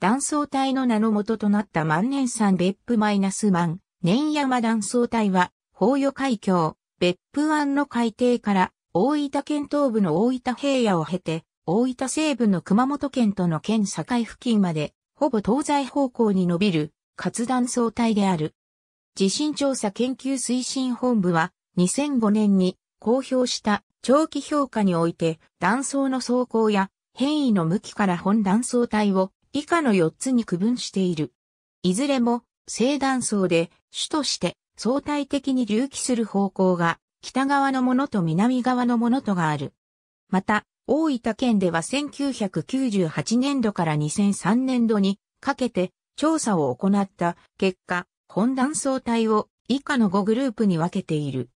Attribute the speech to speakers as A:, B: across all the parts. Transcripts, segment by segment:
A: 断層帯の名の元となった万年山別府マイナス万年山断層帯は、法与海峡、別府湾の海底から大分県東部の大分平野を経て、大分西部の熊本県との県境付近まで、ほぼ東西方向に伸びる活断層帯である。地震調査研究推進本部は、2005年に公表した長期評価において、断層の走行や変異の向きから本断層帯を以下の4つに区分している。いずれも、西断層で、主として相対的に隆起する方向が、北側のものと南側のものとがある。また、大分県では1998年度から2003年度にかけて調査を行った結果、本断層帯を以下の5グループに分けている。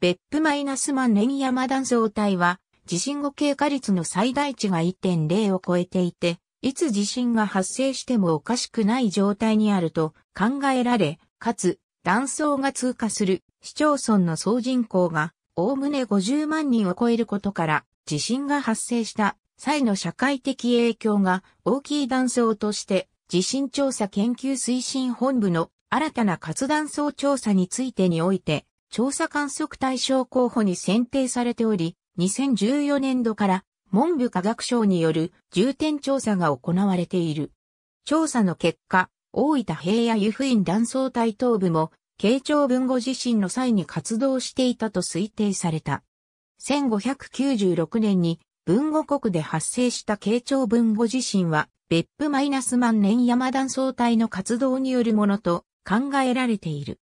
A: 別府マイナス万年山断層帯は地震後経過率の最大値が1.0を超えていて、いつ地震が発生してもおかしくない状態にあると考えられ、かつ断層が通過する市町村の総人口がおおむね50万人を超えることから地震が発生した際の社会的影響が大きい断層として地震調査研究推進本部の新たな活断層調査についてにおいて調査観測対象候補に選定されており、2014年度から文部科学省による重点調査が行われている。調査の結果、大分平野湯布院断層帯東部も、慶長文後地震の際に活動していたと推定された。1596年に文後国で発生した慶長文後地震は、別府マイナス万年山断層帯の活動によるものと考えられている。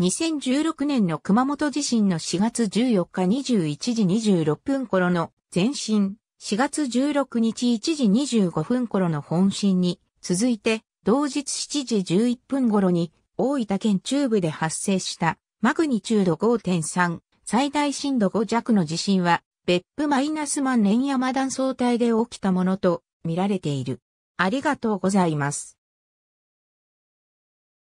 A: 2016年の熊本地震の4月14日21時26分頃の前身、4月16日1時25分頃の本震に、続いて、同日7時11分頃に、大分県中部で発生した、マグニチュード5.3、最大震度5弱の地震は、別府マイナス万年山断層帯で起きたものと見られている。ありがとうございます。